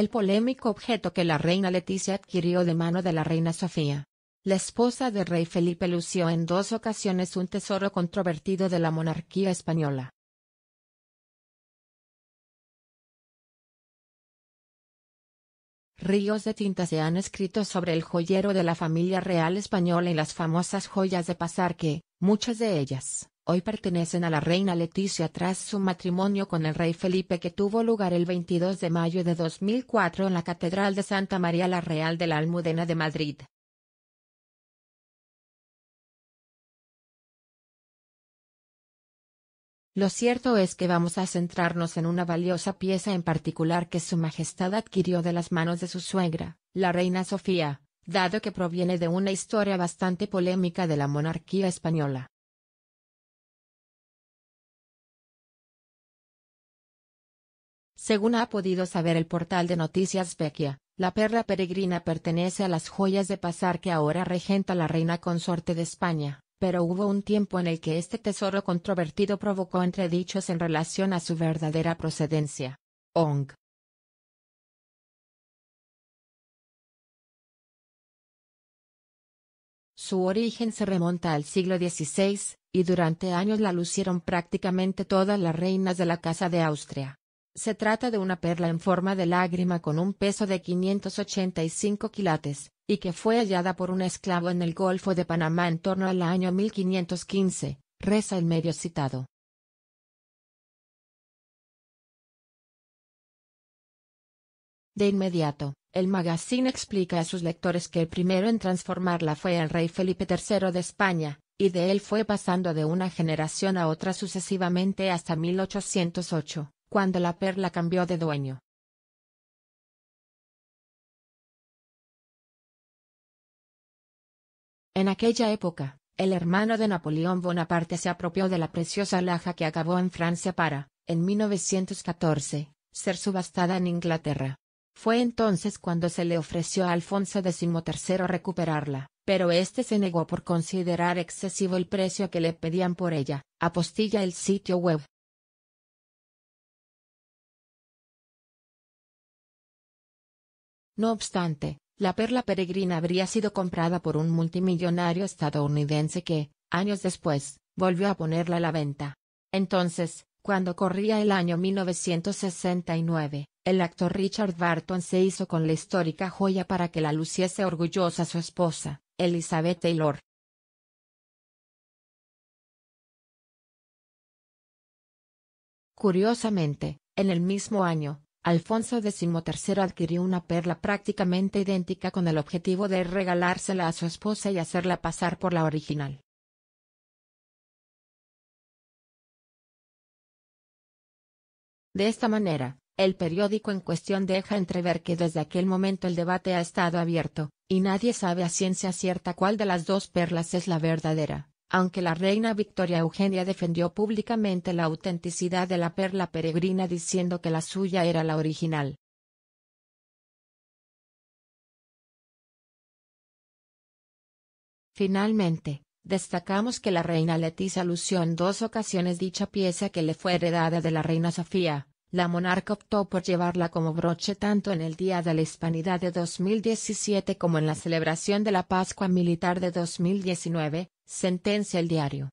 el polémico objeto que la reina Leticia adquirió de mano de la reina Sofía. La esposa del rey Felipe lució en dos ocasiones un tesoro controvertido de la monarquía española. Ríos de tinta se han escrito sobre el joyero de la familia real española y las famosas joyas de pasar que, muchas de ellas, hoy pertenecen a la reina Leticia tras su matrimonio con el rey Felipe que tuvo lugar el 22 de mayo de 2004 en la Catedral de Santa María la Real de la Almudena de Madrid. Lo cierto es que vamos a centrarnos en una valiosa pieza en particular que Su Majestad adquirió de las manos de su suegra, la reina Sofía, dado que proviene de una historia bastante polémica de la monarquía española. Según ha podido saber el portal de noticias Vecchia, la perla peregrina pertenece a las joyas de pasar que ahora regenta la reina consorte de España, pero hubo un tiempo en el que este tesoro controvertido provocó entredichos en relación a su verdadera procedencia. Ong. Su origen se remonta al siglo XVI, y durante años la lucieron prácticamente todas las reinas de la Casa de Austria. Se trata de una perla en forma de lágrima con un peso de 585 quilates, y que fue hallada por un esclavo en el Golfo de Panamá en torno al año 1515, reza el medio citado. De inmediato, el magazine explica a sus lectores que el primero en transformarla fue el rey Felipe III de España, y de él fue pasando de una generación a otra sucesivamente hasta 1808, cuando la perla cambió de dueño. En aquella época, el hermano de Napoleón Bonaparte se apropió de la preciosa laja que acabó en Francia para, en 1914, ser subastada en Inglaterra. Fue entonces cuando se le ofreció a Alfonso XIII recuperarla, pero este se negó por considerar excesivo el precio que le pedían por ella, apostilla el sitio web. No obstante, la perla peregrina habría sido comprada por un multimillonario estadounidense que, años después, volvió a ponerla a la venta. Entonces, cuando corría el año 1969, el actor Richard Barton se hizo con la histórica joya para que la luciese orgullosa su esposa, Elizabeth Taylor. Curiosamente, en el mismo año, Alfonso XIII adquirió una perla prácticamente idéntica con el objetivo de regalársela a su esposa y hacerla pasar por la original. De esta manera, el periódico en cuestión deja entrever que desde aquel momento el debate ha estado abierto, y nadie sabe a ciencia cierta cuál de las dos perlas es la verdadera. Aunque la reina Victoria Eugenia defendió públicamente la autenticidad de la perla peregrina diciendo que la suya era la original. Finalmente, destacamos que la reina Leticia lució en dos ocasiones dicha pieza que le fue heredada de la reina Sofía la monarca optó por llevarla como broche tanto en el Día de la Hispanidad de 2017 como en la celebración de la Pascua Militar de 2019, sentencia el diario.